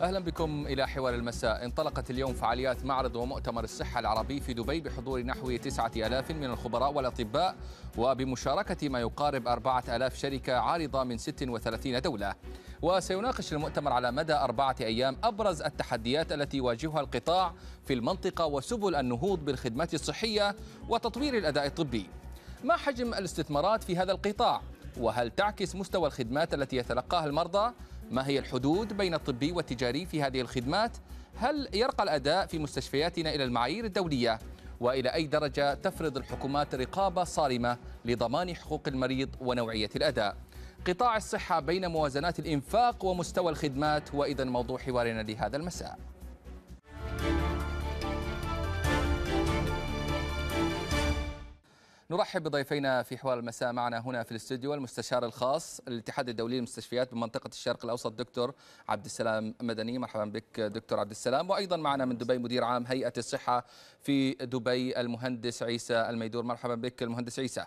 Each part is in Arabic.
اهلا بكم الى حوار المساء انطلقت اليوم فعاليات معرض ومؤتمر الصحه العربي في دبي بحضور نحو 9000 من الخبراء والاطباء وبمشاركه ما يقارب 4000 شركه عارضه من 36 دوله وسيناقش المؤتمر على مدى أربعة أيام أبرز التحديات التي يواجهها القطاع في المنطقة وسبل النهوض بالخدمات الصحية وتطوير الأداء الطبي ما حجم الاستثمارات في هذا القطاع؟ وهل تعكس مستوى الخدمات التي يتلقاها المرضى؟ ما هي الحدود بين الطبي والتجاري في هذه الخدمات؟ هل يرقى الأداء في مستشفياتنا إلى المعايير الدولية؟ وإلى أي درجة تفرض الحكومات رقابة صارمة لضمان حقوق المريض ونوعية الأداء؟ قطاع الصحة بين موازنات الإنفاق ومستوى الخدمات وإذا موضوع حوارنا لهذا المساء نرحب بضيفينا في حوار المساء معنا هنا في الاستوديو المستشار الخاص الاتحاد الدولي للمستشفيات بمنطقة الشرق الأوسط دكتور عبد السلام مدني مرحبا بك دكتور عبد السلام وأيضا معنا من دبي مدير عام هيئة الصحة في دبي المهندس عيسى الميدور مرحبا بك المهندس عيسى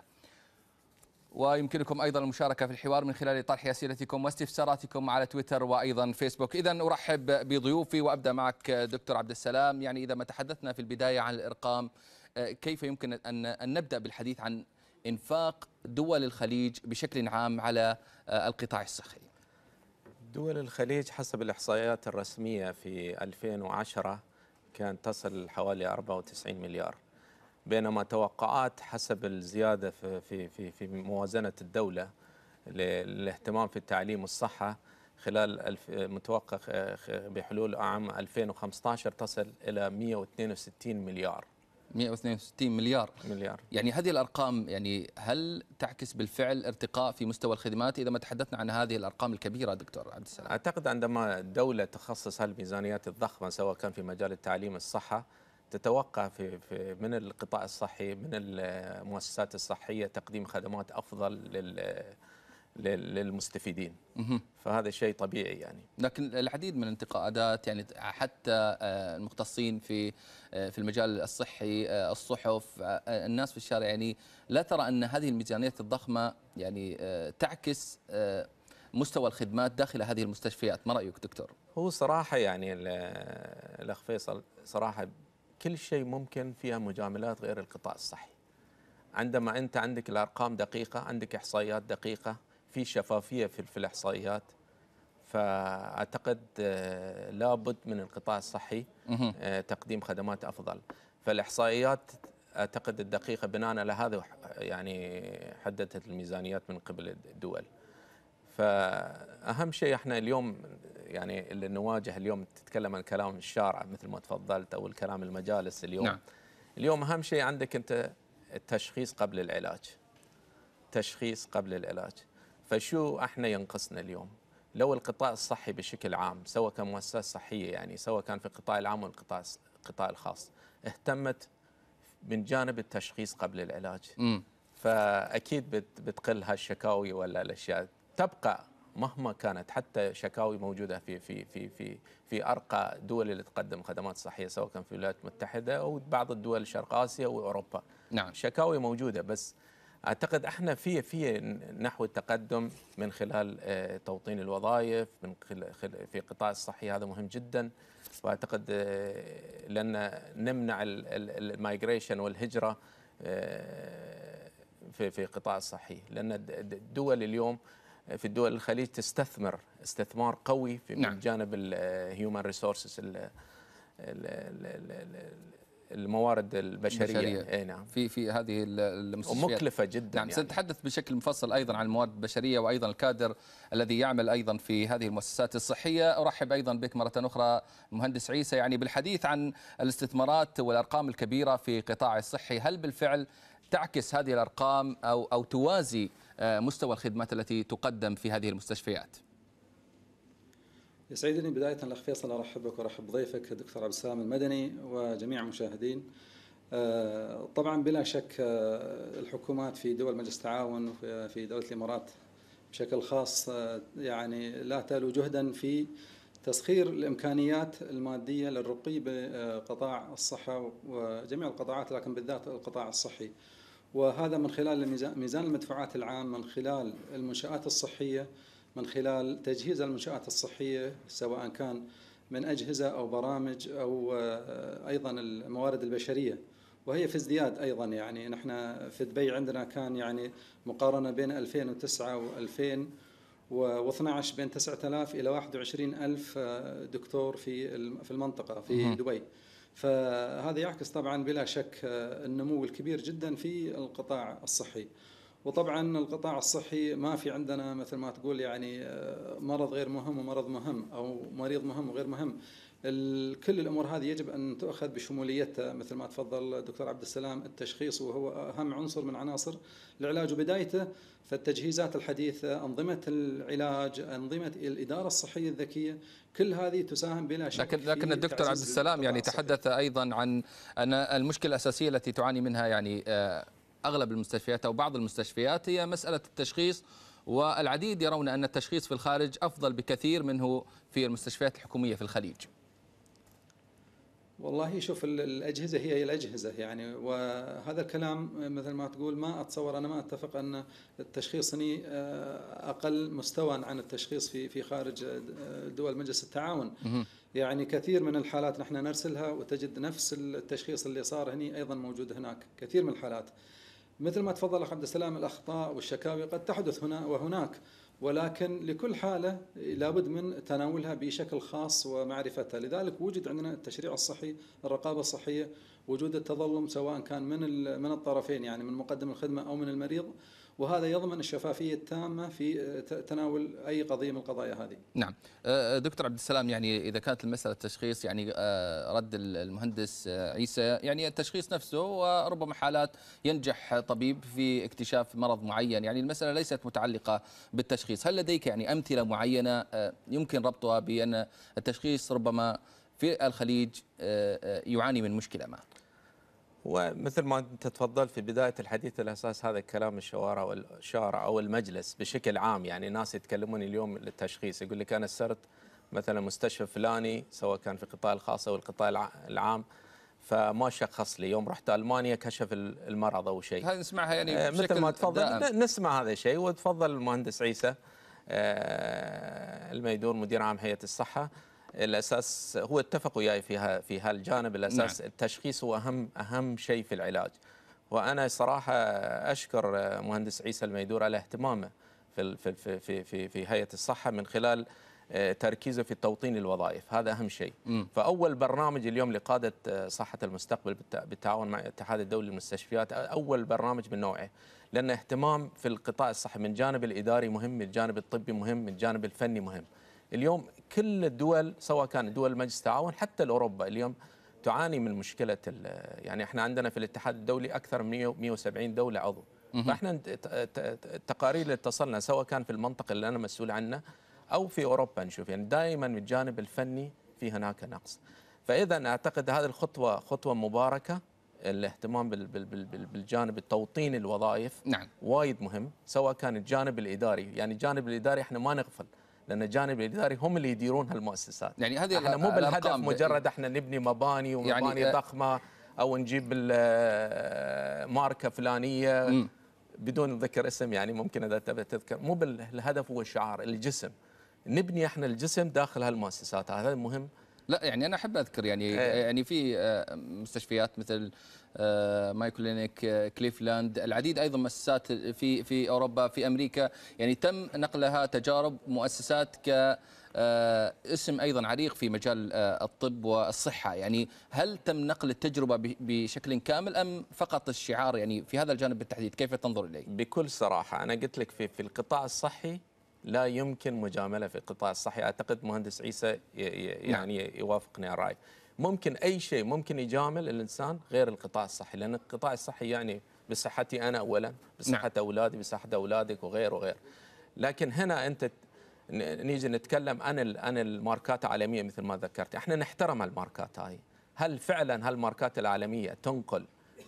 ويمكنكم ايضا المشاركه في الحوار من خلال طرح اسئلتكم واستفساراتكم على تويتر وايضا فيسبوك، اذا ارحب بضيوفي وابدا معك دكتور عبد السلام، يعني اذا ما تحدثنا في البدايه عن الارقام آه، كيف يمكن أن نبدأ بالحديث عن إنفاق دول الخليج بشكل عام على آه، القطاع الصحي دول الخليج حسب الإحصائيات الرسمية في 2010 كانت تصل حوالي 94 مليار بينما توقعات حسب الزيادة في, في, في, في موازنة الدولة للاهتمام في التعليم والصحة خلال متوقع آه، بحلول عام 2015 تصل إلى 162 مليار 162 مليار مليار يعني هذه الارقام يعني هل تعكس بالفعل ارتقاء في مستوى الخدمات اذا ما تحدثنا عن هذه الارقام الكبيره دكتور عبد السلام اعتقد عندما دوله تخصص هالميزانيات الضخمه سواء كان في مجال التعليم الصحه تتوقع في, في من القطاع الصحي من المؤسسات الصحيه تقديم خدمات افضل لل للمستفيدين فهذا شيء طبيعي يعني لكن العديد من الانتقادات يعني حتى آه، المختصين في آه، في المجال الصحي آه، الصحف الناس في الشارع يعني لا ترى ان هذه الميزانيات الضخمه يعني تعكس مستوى الخدمات داخل هذه المستشفيات ما رايك دكتور هو صراحه يعني الاخ فيصل صراحه كل شيء ممكن فيها مجاملات غير القطاع الصحي عندما انت عندك الارقام دقيقه عندك احصائيات دقيقه في شفافيه في, في الاحصائيات فاعتقد آه، لابد من القطاع الصحي آه، تقديم خدمات افضل فالاحصائيات اعتقد الدقيقه بناء على هذا يعني حددت الميزانيات من قبل الدول فاهم شيء احنا اليوم يعني اللي نواجه اليوم تتكلم عن كلام الشارع مثل ما تفضلت او الكلام المجالس اليوم نعم. اليوم اهم شيء عندك انت التشخيص قبل العلاج تشخيص قبل العلاج فشو احنا ينقصنا اليوم؟ لو القطاع الصحي بشكل عام سواء كان مؤسسات صحيه يعني سواء كان في القطاع العام والقطاع القطاع الخاص اهتمت من جانب التشخيص قبل العلاج م. فاكيد بتقل هالشكاوي ولا الاشياء تبقى مهما كانت حتى شكاوي موجوده في في في في في ارقى دول اللي تقدم خدمات صحيه سواء كان في الولايات المتحده او بعض الدول شرق اسيا واوروبا نعم شكاوي موجوده بس اعتقد احنا في في نحو التقدم من خلال آه، توطين الوظائف من خلال في قطاع الصحي هذا مهم جدا واعتقد آه، لان نمنع المايجريشن والهجره آه، في في قطاع الصحي لان الدول اليوم في الدول الخليج تستثمر استثمار قوي في نعم. جانب الهيومن ريسورسز الموارد البشريه البشرية. اي نعم في في هذه المستشفيات ومكلفه جدا نعم يعني. سنتحدث بشكل مفصل ايضا عن الموارد البشريه وايضا الكادر الذي يعمل ايضا في هذه المؤسسات الصحيه ارحب ايضا بك مره اخرى المهندس عيسى يعني بالحديث عن الاستثمارات والارقام الكبيره في قطاع الصحي هل بالفعل تعكس هذه الارقام او او توازي آه، مستوى الخدمات التي تقدم في هذه المستشفيات يسعدني بداية الأخ فيصل أرحب بك وأرحب بضيفك الدكتور عبد السلام المدني وجميع المشاهدين آه، طبعا بلا شك آه، الحكومات في دول مجلس التعاون وفي آه، دولة الإمارات بشكل خاص يعني لا تالو جهدا في تسخير الامكانيات الماديه للرقي بقطاع الصحه وجميع القطاعات لكن بالذات القطاع الصحي. وهذا من خلال ميزان المدفوعات العام من خلال المنشات الصحيه من خلال تجهيز المنشآت الصحية سواء كان من أجهزة أو برامج أو آه، أيضا الموارد البشرية وهي في ازدياد أيضا يعني نحن في دبي عندنا كان يعني مقارنة بين 2009 و 2012 بين 9000 إلى 21000 آه، دكتور في في المنطقة في دبي فهذا يعكس طبعا بلا شك آه، النمو الكبير جدا في القطاع الصحي وطبعا القطاع الصحي ما في عندنا مثل ما تقول يعني آه، مرض غير مهم ومرض مهم او مريض مهم وغير مهم كل الامور هذه يجب ان تؤخذ بشموليتها مثل ما تفضل الدكتور عبد السلام التشخيص وهو اهم عنصر من عناصر العلاج وبدايته فالتجهيزات الحديثه، انظمه العلاج، انظمه الاداره الصحيه الذكيه، كل هذه تساهم بلا شك لكن لكن الدكتور عبد السلام يعني تحدث ايضا عن ان المشكله الاساسيه التي تعاني منها يعني آه اغلب المستشفيات او بعض المستشفيات هي مساله التشخيص والعديد يرون ان التشخيص في الخارج افضل بكثير منه في المستشفيات الحكوميه في الخليج. والله شوف الاجهزه هي الاجهزه يعني وهذا الكلام مثل ما تقول ما اتصور انا ما اتفق ان التشخيص هنا آه، اقل مستوى عن التشخيص في في خارج آه، دول مجلس التعاون. يعني كثير من الحالات نحن نرسلها وتجد نفس التشخيص اللي صار هنا ايضا موجود هناك، كثير من الحالات. مثل ما تفضل الاخ عبد السلام الاخطاء والشكاوي قد تحدث هنا وهناك ولكن لكل حاله لابد من تناولها بشكل خاص ومعرفتها، لذلك وجد عندنا التشريع الصحي، الرقابه الصحيه، وجود التظلم سواء كان من من الطرفين يعني من مقدم الخدمه او من المريض، وهذا يضمن الشفافية التامة في آه، تناول أي قضية من القضايا هذه نعم آه، آه، دكتور عبد السلام يعني إذا كانت المسألة التشخيص يعني رد المهندس عيسى يعني التشخيص نفسه وربما حالات ينجح طبيب في اكتشاف مرض معين يعني المسألة ليست متعلقة بالتشخيص هل لديك يعني أمثلة معينة يمكن ربطها بأن التشخيص ربما في الخليج يعاني من مشكلة ما ومثل ما انت تفضل في بدايه الحديث الاساس هذا كلام الشوارع والشارع او المجلس بشكل عام يعني ناس يتكلمون اليوم للتشخيص يقول لك انا سرت مثلا مستشفى فلاني سواء كان في القطاع الخاص او القطاع العام فما شخص لي يوم رحت المانيا كشف المرض او شيء هذه نسمعها يعني آه، بشكل مثل ما تفضل دائم. نسمع هذا الشيء وتفضل المهندس عيسى آه، الميدور مدير عام هيئه الصحه الاساس هو اتفقوا وياي فيها في هالجانب نعم. الاساس نعم. التشخيص هو اهم اهم شيء في العلاج وانا صراحه اشكر مهندس عيسى الميدور على اهتمامه في في في في, في هيئه الصحه من خلال آه، تركيزه في توطين الوظائف هذا اهم شيء م. فاول برنامج اليوم لقاده صحه المستقبل بالتعاون مع الاتحاد الدولي للمستشفيات اول برنامج من نوعه لان اهتمام في القطاع الصحي من جانب الاداري مهم من الجانب الطبي مهم من الجانب الفني مهم اليوم كل الدول سواء كان دول مجلس التعاون حتى اوروبا اليوم تعاني من مشكله يعني احنا عندنا في الاتحاد الدولي اكثر من 170 دوله عضو فاحنا التقارير اللي اتصلنا سواء كان في المنطقه اللي انا مسؤول عنها او في اوروبا نشوف يعني دائما من الجانب الفني في هناك نقص فاذا اعتقد هذه الخطوه خطوه مباركه الاهتمام بالجانب التوطين الوظائف نعم. وايد مهم سواء كان الجانب الاداري يعني الجانب الاداري احنا ما نغفل لان الجانب الاداري هم اللي يديرون هالمؤسسات يعني هذه احنا مو بالهدف يعني مجرد احنا نبني مباني يعني ومباني يعني ضخمه او نجيب آه، ماركه فلانيه م. بدون ذكر اسم يعني ممكن اذا تبي تذكر مو بالهدف هو الشعار الجسم نبني احنا الجسم داخل هالمؤسسات هذا مهم لا يعني انا احب اذكر يعني هي. إيه. يعني في آه، مستشفيات مثل آه، مايكلينيك آه، كليفلاند العديد ايضا مؤسسات في في اوروبا في امريكا يعني تم نقلها تجارب مؤسسات ك اسم ايضا عريق في مجال الطب والصحه يعني هل تم نقل التجربه بشكل كامل ام فقط الشعار يعني في هذا الجانب بالتحديد كيف تنظر اليه بكل صراحه انا قلت لك في في القطاع الصحي لا يمكن مجامله في القطاع الصحي اعتقد مهندس عيسى نعم. يعني يوافقني الراي ممكن اي شيء ممكن يجامل الانسان غير القطاع الصحي لان القطاع الصحي يعني بصحتي انا اولا بصحه نعم. اولادي بصحه اولادك وغير وغير لكن هنا انت نيجي نتكلم عن عن الماركات العالميه مثل ما ذكرت احنا نحترم الماركات هاي هل فعلا هالماركات العالميه تنقل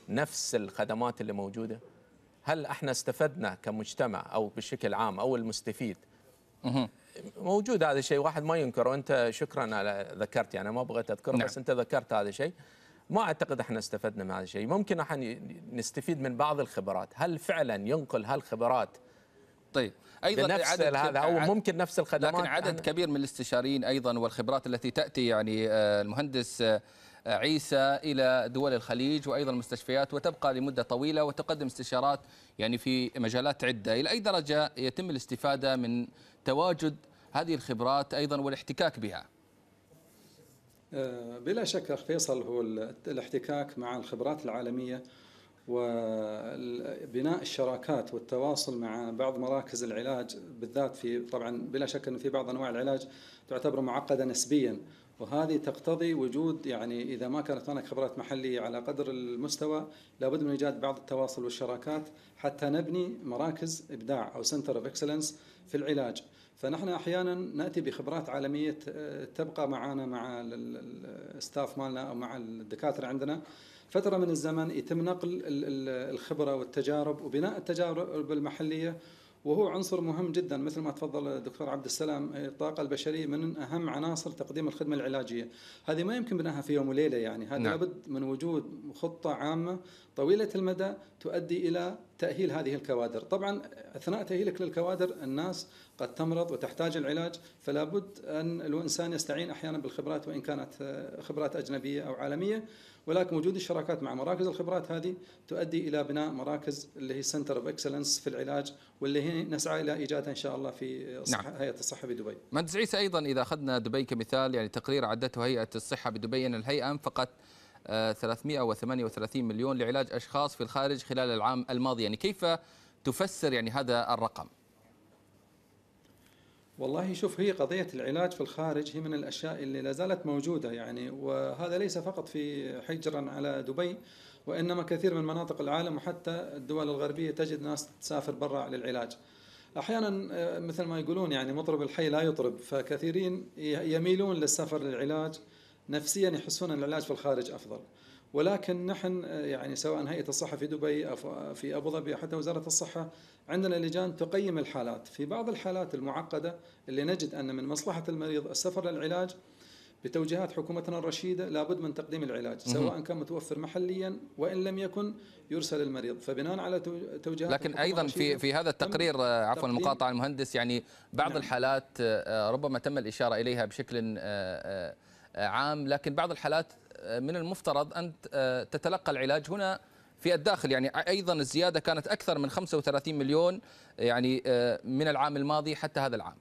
نفس الخدمات اللي موجوده هل احنا استفدنا كمجتمع او بشكل عام او المستفيد موجود هذا الشيء واحد ما ينكره وانت شكرا على ذكرت يعني ما بغيت اذكره نعم. بس انت ذكرت هذا الشيء ما اعتقد احنا استفدنا من هذا الشيء ممكن احنا نستفيد من بعض الخبرات هل فعلا ينقل هالخبرات طيب ايضا عدد هذا او ممكن نفس الخدمات لكن عدد كبير من الاستشاريين ايضا والخبرات التي تاتي يعني آه، المهندس آه، عيسى إلى دول الخليج وأيضا المستشفيات وتبقى لمدة طويلة وتقدم استشارات يعني في مجالات عدة إلى أي درجة يتم الاستفادة من تواجد هذه الخبرات أيضا والاحتكاك بها أه، بلا شك أخ فيصل هو الاحتكاك مع الخبرات العالمية وبناء الشراكات والتواصل مع بعض مراكز العلاج بالذات في طبعا بلا شك انه في بعض انواع العلاج تعتبر معقده نسبيا وهذه تقتضي وجود يعني اذا ما كانت هناك خبرات محليه على قدر المستوى لابد من ايجاد بعض التواصل والشراكات حتى نبني مراكز ابداع او سنتر اوف اكسلنس في العلاج فنحن احيانا ناتي بخبرات عالميه تبقى معنا مع الستاف مالنا او مع الدكاتره عندنا فتره من الزمن يتم نقل الخبره والتجارب وبناء التجارب المحليه وهو عنصر مهم جدا مثل ما تفضل الدكتور عبد السلام إيه، الطاقة البشرية من أهم عناصر تقديم الخدمة العلاجية هذه ما يمكن بناها في يوم وليلة يعني هذا نعم. لابد من وجود خطة عامة طويلة المدى تؤدي إلى تأهيل هذه الكوادر طبعا أثناء تأهيلك للكوادر الناس قد تمرض وتحتاج العلاج فلا بد أن الإنسان يستعين أحيانا بالخبرات وإن كانت آه، خبرات أجنبية أو عالمية ولكن وجود الشراكات مع مراكز الخبرات هذه تؤدي إلى بناء مراكز اللي هي سنتر اوف اكسلنس في العلاج واللي هي نسعى إلى إيجادها إن شاء الله في نعم. هيئة الصحة بدبي مهندس عيسى أيضا إذا أخذنا دبي كمثال يعني تقرير عدته هيئة الصحة بدبي أن الهيئة أنفقت 338 مليون لعلاج أشخاص في الخارج خلال العام الماضي يعني كيف تفسر يعني هذا الرقم؟ والله شوف هي قضية العلاج في الخارج هي من الأشياء اللي لا زالت موجودة يعني وهذا ليس فقط في حجرا على دبي وإنما كثير من مناطق العالم وحتى الدول الغربية تجد ناس تسافر برا للعلاج أحيانا آه، مثل ما يقولون يعني مطرب الحي لا يطرب فكثيرين يميلون للسفر للعلاج نفسيا يحسون ان العلاج في الخارج افضل ولكن نحن آه، يعني سواء هيئه الصحه في دبي او في آه، ابو ظبي حتى وزاره الصحه عندنا لجان تقيم الحالات، في بعض الحالات المعقده اللي نجد ان من مصلحه المريض السفر للعلاج بتوجيهات حكومتنا الرشيدة لابد من تقديم العلاج سواء كان متوفر محليا وإن لم يكن يرسل المريض فبناء على توجيهات لكن أيضا في, في هذا التقرير آه، عفوا المقاطعة المهندس يعني بعض نعم. الحالات ربما تم الإشارة إليها بشكل عام لكن بعض الحالات آه، من المفترض أن آه، تتلقى العلاج هنا في الداخل يعني أيضا الزيادة كانت أكثر من 35 مليون يعني آه، من العام الماضي حتى هذا العام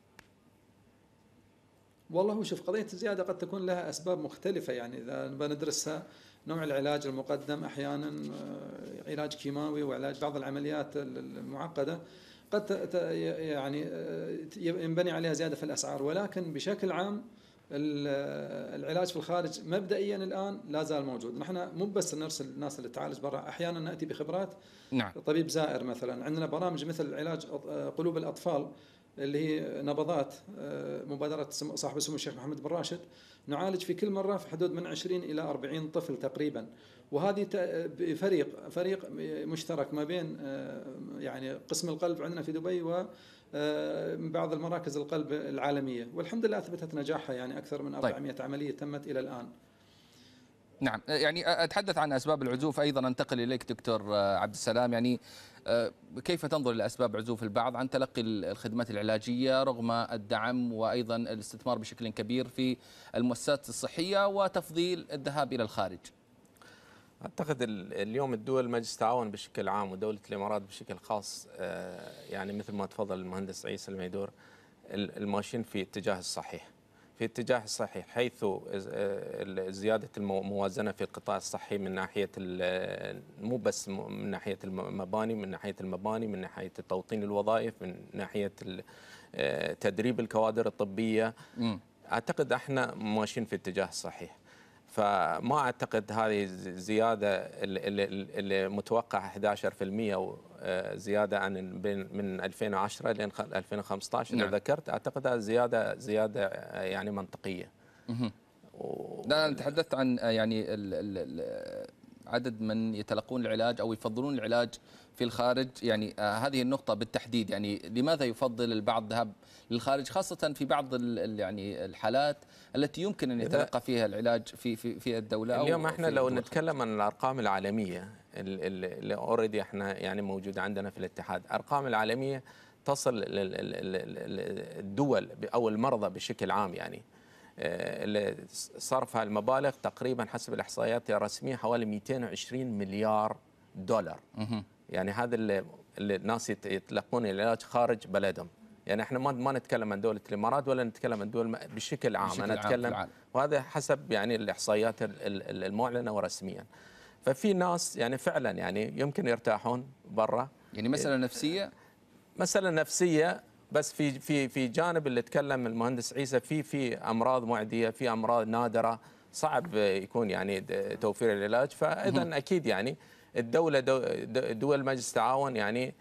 والله شوف قضية الزيادة قد تكون لها أسباب مختلفة يعني إذا بندرسها نوع العلاج المقدم أحيانا علاج كيماوي وعلاج بعض العمليات المعقدة قد يعني ينبني عليها زيادة في الأسعار ولكن بشكل عام العلاج في الخارج مبدئيا الان لا زال موجود، نحن مو بس نرسل الناس اللي تعالج برا، احيانا ناتي بخبرات نعم. طبيب زائر مثلا، عندنا برامج مثل علاج قلوب الاطفال اللي هي نبضات آه، مبادره صاحب السمو الشيخ محمد بن راشد، نعالج في كل مره في حدود من 20 الى 40 طفل تقريبا، وهذه بفريق فريق مشترك ما بين آه، يعني قسم القلب عندنا في دبي و آه، من بعض المراكز القلب العالمية والحمد لله أثبتت نجاحها يعني أكثر من 400 طيب. عملية تمت إلى الآن نعم آه، يعني أتحدث عن أسباب العزوف أيضا أنتقل إليك دكتور آه، عبد السلام يعني كيف تنظر لاسباب عزوف البعض عن تلقي الخدمات العلاجية رغم الدعم وأيضا الاستثمار بشكل كبير في المؤسسات الصحية وتفضيل الذهاب إلى الخارج اعتقد اليوم الدول مجلس التعاون بشكل عام ودوله الامارات بشكل خاص آه، يعني مثل ما تفضل المهندس عيسى الميدور الماشين في اتجاه الصحيح في اتجاه الصحيح حيث آه، زياده الموازنه في القطاع الصحي من ناحيه مو بس من ناحيه المباني من ناحيه المباني من ناحيه توطين الوظائف من ناحيه آه، تدريب الكوادر الطبيه اعتقد احنا ماشيين في اتجاه صحيح فما اعتقد هذه الزياده اللي متوقع 11% زياده عن بين من 2010 ل 2015 نعم. ذكرت اعتقد هذه زياده زياده آه، يعني منطقيه. لا انا تحدثت عن آه، يعني عدد من يتلقون العلاج او يفضلون العلاج في الخارج يعني آه، هذه النقطة بالتحديد يعني لماذا يفضل البعض ذهب للخارج خاصة في بعض يعني الحالات التي يمكن أن يتلقى فيها العلاج في في في الدولة اليوم احنا لو نتكلم عن الأرقام العالمية اللي اوريدي احنا يعني موجودة عندنا في الاتحاد أرقام العالمية تصل الدول أو المرضى بشكل عام يعني آه، صرفها المبالغ تقريبا حسب الاحصائيات الرسميه حوالي 220 مليار دولار يعني هذا اللي الناس يتلقون العلاج خارج بلدهم يعني احنا ما ما نتكلم عن دوله الامارات ولا نتكلم عن دول بشكل عام بشكل انا اتكلم وهذا حسب يعني الاحصائيات المعلنه ورسميا ففي ناس يعني فعلا يعني يمكن يرتاحون برا يعني مساله نفسيه مساله نفسيه بس في في في جانب اللي تكلم المهندس عيسى في في امراض معديه في امراض نادره صعب يكون يعني توفير العلاج فاذا اكيد يعني الدوله دول مجلس التعاون يعني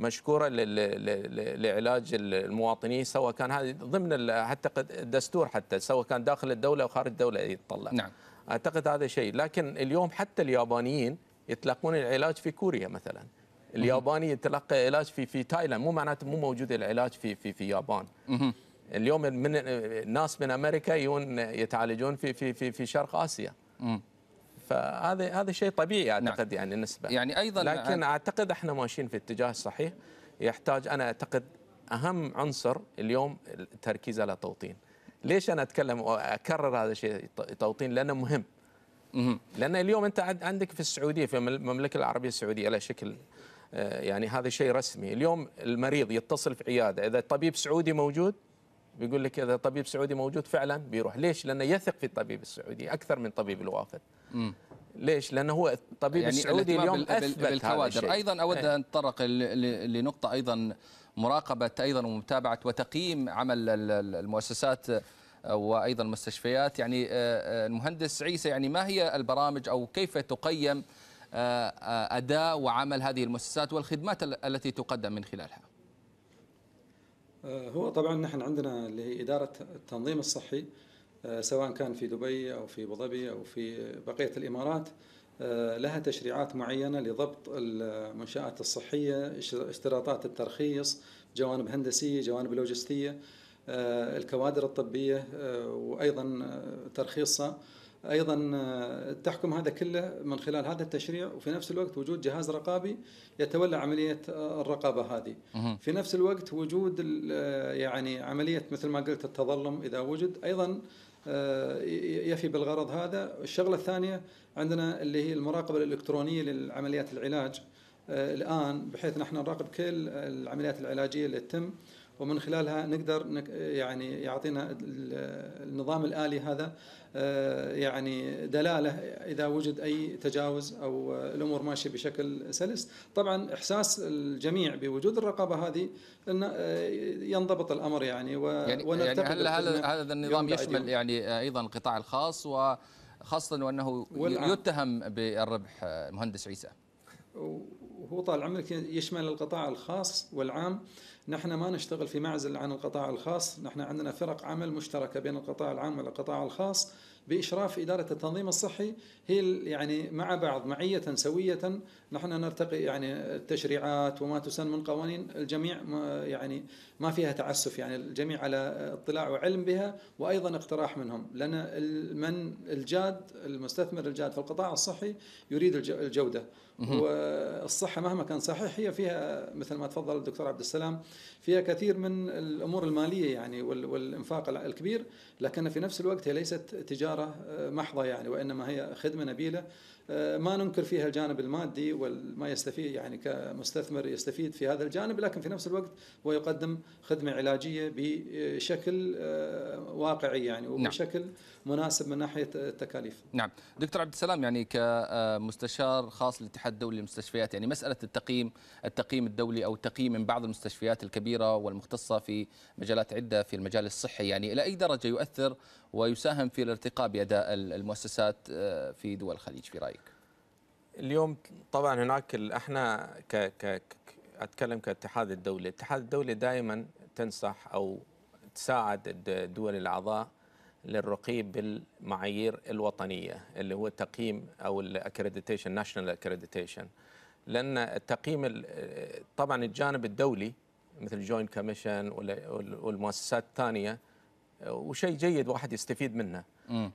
مشكوره لعلاج المواطنين سواء كان هذه ضمن حتى الدستور حتى سواء كان داخل الدوله او خارج الدوله يتطلع نعم اعتقد هذا شيء لكن اليوم حتى اليابانيين يتلقون العلاج في كوريا مثلا الياباني يتلقى علاج في في تايلاند مو معناته مو موجود العلاج في في في اليابان اليوم من الناس من امريكا يون يتعالجون في في في في شرق اسيا فهذا هذا شيء طبيعي اعتقد نعم. يعني النسبه يعني ايضا لكن اعتقد احنا ماشيين في الاتجاه الصحيح يحتاج انا اعتقد اهم عنصر اليوم التركيز على التوطين ليش انا اتكلم واكرر هذا الشيء التوطين لانه مهم لان اليوم انت عندك في السعوديه في المملكه العربيه السعوديه على شكل آه، يعني هذا شيء رسمي اليوم المريض يتصل في عياده اذا طبيب سعودي موجود بيقول لك اذا طبيب سعودي موجود فعلا بيروح ليش لانه يثق في الطبيب السعودي اكثر من طبيب الوافد ليش؟ لانه هو الطبيب يعني السعودي اليوم اثبت الكوادر ايضا اود إيه. ان اتطرق لنقطه ايضا مراقبه ايضا ومتابعه وتقييم عمل المؤسسات وايضا المستشفيات يعني آه، آه، المهندس عيسى يعني ما هي البرامج او كيف تقيم آه، اداء وعمل هذه المؤسسات والخدمات التي تقدم من خلالها؟ هو طبعا نحن عندنا اللي هي اداره التنظيم الصحي آه، سواء كان في دبي او في ابو ظبي او في بقيه الامارات آه، لها تشريعات معينه لضبط المنشات الصحيه، اشتراطات الترخيص، جوانب هندسيه، جوانب لوجستيه، آه، الكوادر الطبيه وايضا ترخيصها. ايضا تحكم هذا كله من خلال هذا التشريع وفي نفس الوقت وجود جهاز رقابي يتولى عمليه الرقابه هذه في نفس الوقت وجود يعني عمليه مثل ما قلت التظلم اذا وجد ايضا آه، يفي بالغرض هذا الشغلة الثانية عندنا اللي هي المراقبة الإلكترونية للعمليات العلاج آه، الآن بحيث نحن نراقب كل العمليات العلاجية اللي تتم ومن خلالها نقدر يعني يعطينا النظام الآلي هذا آه، يعني دلالة إذا وجد أي تجاوز أو آه، الأمور ماشية بشكل سلس طبعا إحساس الجميع بوجود الرقابة هذه أن آه، ينضبط الأمر يعني و يعني, يعني هل هذا النظام يشمل يعني أيضا القطاع الخاص وخاصة وأنه يتهم بالربح مهندس عيسى هو طال عمرك يشمل القطاع الخاص والعام نحن ما نشتغل في معزل عن القطاع الخاص نحن عندنا فرق عمل مشتركة بين القطاع العام والقطاع الخاص بإشراف إدارة التنظيم الصحي هي يعني مع بعض معية سوية نحن نرتقي يعني التشريعات وما تسن من قوانين الجميع يعني ما فيها تعسف يعني الجميع على اطلاع وعلم بها وأيضا اقتراح منهم لأن من الجاد المستثمر الجاد في القطاع الصحي يريد الجودة والصحة مهما كان صحيح هي فيها مثل ما تفضل الدكتور عبد السلام فيها كثير من الامور الماليه يعني والانفاق الكبير لكن في نفس الوقت هي ليست تجاره آه، محضه يعني وانما هي خدمه نبيله آه، ما ننكر فيها الجانب المادي وما يستفيد يعني كمستثمر يستفيد في هذا الجانب لكن في نفس الوقت هو يقدم خدمة علاجية بشكل آه، واقعي يعني نعم. وبشكل نعم. مناسب من ناحية التكاليف نعم دكتور عبد السلام يعني كمستشار خاص للاتحاد الدولي للمستشفيات يعني مسألة التقييم التقييم الدولي أو تقييم من بعض المستشفيات الكبيرة والمختصة في مجالات عدة في المجال الصحي يعني إلى أي درجة يؤثر ويساهم في الارتقاء بأداء المؤسسات آه، في دول الخليج في رأيك اليوم طبعا هناك احنا ك ك اتكلم كاتحاد الدولي، الاتحاد الدولي دائما تنصح او تساعد الدول الاعضاء للرقي بالمعايير الوطنيه اللي هو التقييم او الاكريديتيشن ناشونال اكريديتيشن لان التقييم طبعا الجانب الدولي مثل جوينت كوميشن والمؤسسات الثانيه وشيء جيد واحد يستفيد منه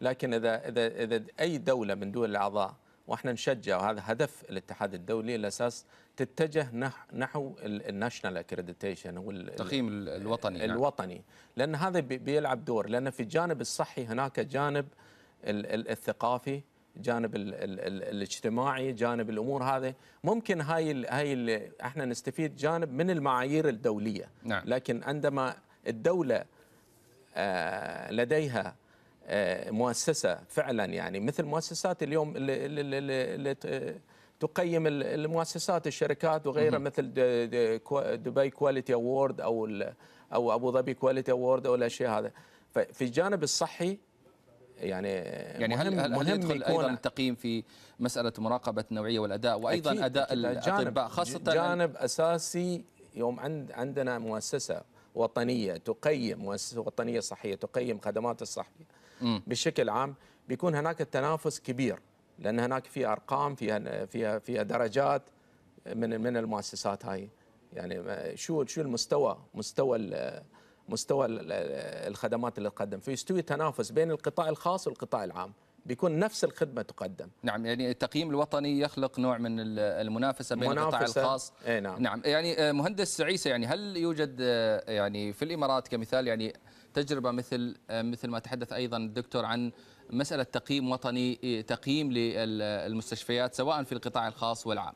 لكن اذا اذا اذا اي دوله من دول الاعضاء واحنا نشجع وهذا هدف الاتحاد الدولي الاساس تتجه نحو الناشونال اكريديتيشن هو التقييم الوطني نعم. الوطني لان هذا بيلعب دور لان في الجانب الصحي هناك جانب الثقافي جانب ال ال ال الاجتماعي جانب الامور هذه ممكن هاي ال هاي ال احنا نستفيد جانب من المعايير الدوليه نعم. لكن عندما الدوله آه، لديها مؤسسه فعلا يعني مثل مؤسسات اليوم اللي, اللي, اللي تقيم المؤسسات الشركات وغيرها مثل دبي كواليتي اوورد او او ابو ظبي كواليتي اوورد او الاشياء هذا ففي الجانب الصحي يعني يعني مهم هل مهم يدخل ايضا التقييم في مساله مراقبه النوعيه والاداء وايضا أكيد اداء أكيد الاطباء خاصه جانب اساسي يوم عند عندنا مؤسسه وطنيه تقيم مؤسسه وطنيه صحيه تقيم خدمات الصحيه بشكل عام بيكون هناك تنافس كبير لان هناك في ارقام فيها فيها فيها درجات من من المؤسسات هاي يعني شو شو المستوى مستوى مستوى الخدمات اللي تقدم فيستوي تنافس بين القطاع الخاص والقطاع العام بيكون نفس الخدمه تقدم نعم يعني التقييم الوطني يخلق نوع من المنافسه بين منافسة. القطاع الخاص اي نعم. نعم يعني مهندس عيسى يعني هل يوجد يعني في الامارات كمثال يعني تجربه مثل آه، مثل ما تحدث ايضا الدكتور عن مساله تقييم وطني إيه، تقييم للمستشفيات سواء في القطاع الخاص والعام.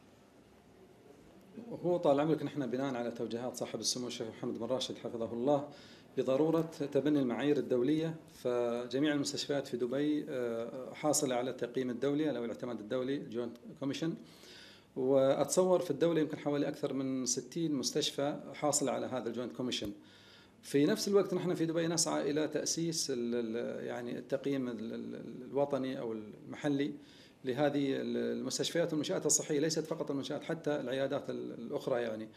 هو طال عمرك نحن بناء على توجيهات صاحب السمو الشيخ محمد بن راشد حفظه الله بضرورة تبني المعايير الدولية فجميع المستشفيات في دبي آه، حاصلة على التقييم الدولي أو الاعتماد الدولي جوينت كوميشن وأتصور في الدولة يمكن حوالي أكثر من 60 مستشفى حاصلة على هذا الجوينت كوميشن في نفس الوقت نحن في دبي نسعى الى تاسيس يعني التقييم الوطني او المحلي لهذه المستشفيات والمنشات الصحيه ليست فقط المنشات حتى العيادات الاخرى يعني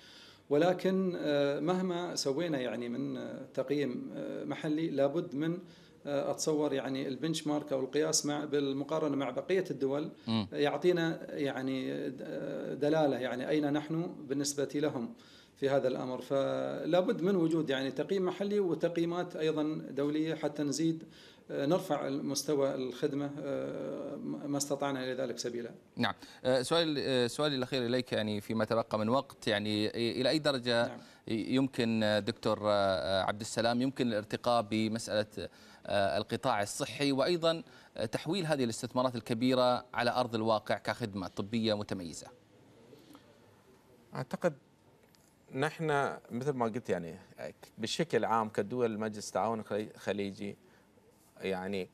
ولكن آه، مهما سوينا يعني من آه، تقييم آه، محلي لابد من اتصور يعني البنش مارك او القياس مع بالمقارنه مع بقيه الدول يعطينا يعني دلاله يعني اين نحن بالنسبه لهم في هذا الامر فلا بد من وجود يعني تقييم محلي وتقييمات ايضا دوليه حتى نزيد آه، نرفع مستوى الخدمه آه، ما استطعنا الى ذلك سبيلا. نعم، آه، سؤال سؤالي الاخير اليك يعني فيما تبقى من وقت يعني الى اي درجه نعم. يمكن دكتور عبد السلام يمكن الارتقاء بمساله القطاع الصحي وايضا تحويل هذه الاستثمارات الكبيره على ارض الواقع كخدمه طبيه متميزه. اعتقد نحن مثل ما قلت يعني بشكل عام كدول مجلس التعاون الخليجي يعني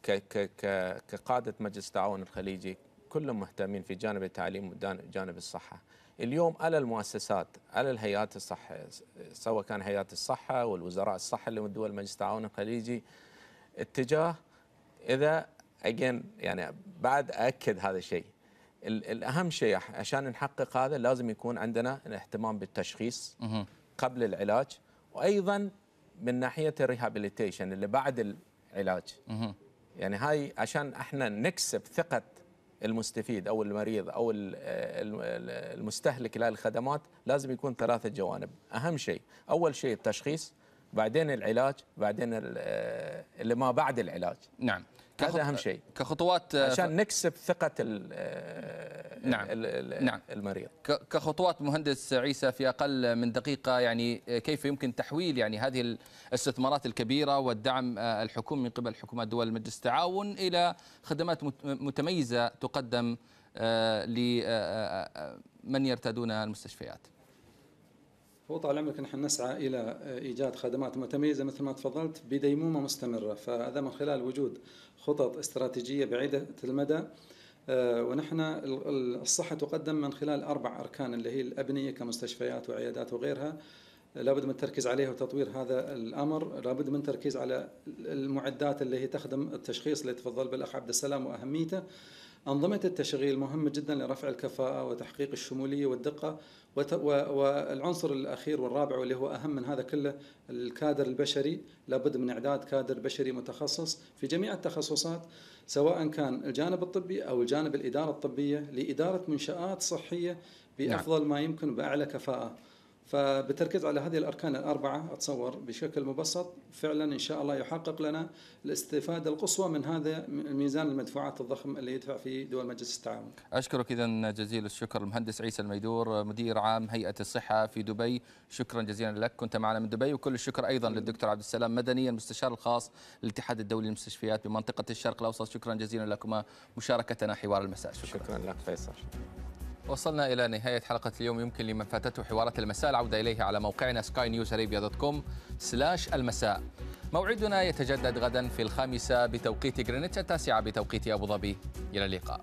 كقاده مجلس التعاون الخليجي كلهم مهتمين في جانب التعليم وجانب الصحه. اليوم على المؤسسات على الهيئات الصحه سواء كان هيئات الصحه والوزراء الصحه اللي من دول مجلس التعاون الخليجي اتجاه اذا اجين يعني بعد اكد هذا الشيء الأهم شيء عشان نحقق هذا لازم يكون عندنا الاهتمام بالتشخيص قبل العلاج وأيضا من ناحية الريهابيليتيشن اللي بعد العلاج يعني هاي عشان احنا نكسب ثقة المستفيد أو المريض أو المستهلك للخدمات لازم يكون ثلاثة جوانب أهم شيء أول شيء التشخيص بعدين العلاج بعدين آه، اللي ما بعد العلاج نعم كخط... هذا اهم شيء كخطوات آه، عشان نكسب ثقه الـ آه، نعم الـ نعم المريض كخطوات مهندس عيسى في اقل من دقيقه يعني آه، كيف يمكن تحويل يعني هذه الاستثمارات الكبيره والدعم الحكومي من قبل حكومات دول مجلس التعاون الى خدمات متميزه تقدم لمن يرتادون المستشفيات هو طال عمرك نحن نسعى الى ايجاد خدمات متميزه مثل ما تفضلت بديمومه مستمره فهذا من خلال وجود خطط استراتيجيه بعيده المدى آه، ونحن الصحه تقدم من خلال اربع اركان اللي هي الابنيه كمستشفيات وعيادات وغيرها لابد من التركيز عليها وتطوير هذا الامر، لابد من التركيز على المعدات اللي هي تخدم التشخيص اللي تفضل بالاخ عبد السلام واهميته. انظمه التشغيل مهمه جدا لرفع الكفاءه وتحقيق الشموليه والدقه والعنصر الاخير والرابع واللي هو اهم من هذا كله الكادر البشري لابد من اعداد كادر بشري متخصص في جميع التخصصات سواء كان الجانب الطبي او الجانب الاداره الطبيه لاداره منشات صحيه بافضل نعم. ما يمكن باعلى كفاءه فبتركيز على هذه الاركان الاربعه اتصور بشكل مبسط فعلا ان شاء الله يحقق لنا الاستفاده القصوى من هذا ميزان المدفوعات الضخم اللي يدفع في دول مجلس التعاون. اشكرك اذا جزيل الشكر المهندس عيسى الميدور مدير عام هيئه الصحه في دبي، شكرا جزيلا لك كنت معنا من دبي وكل الشكر ايضا للدكتور عبد السلام مدني المستشار الخاص للاتحاد الدولي للمستشفيات بمنطقه الشرق الاوسط، شكرا جزيلا لكما مشاركتنا حوار المساء شكرا, شكرا لك فيصل. وصلنا إلى نهاية حلقة اليوم يمكن لمن فاتته حوارات المساء العودة إليها على موقعنا سكاي دوت كوم سلاش المساء موعدنا يتجدد غدا في الخامسة بتوقيت غرينتش التاسعة بتوقيت أبو ظبي إلى اللقاء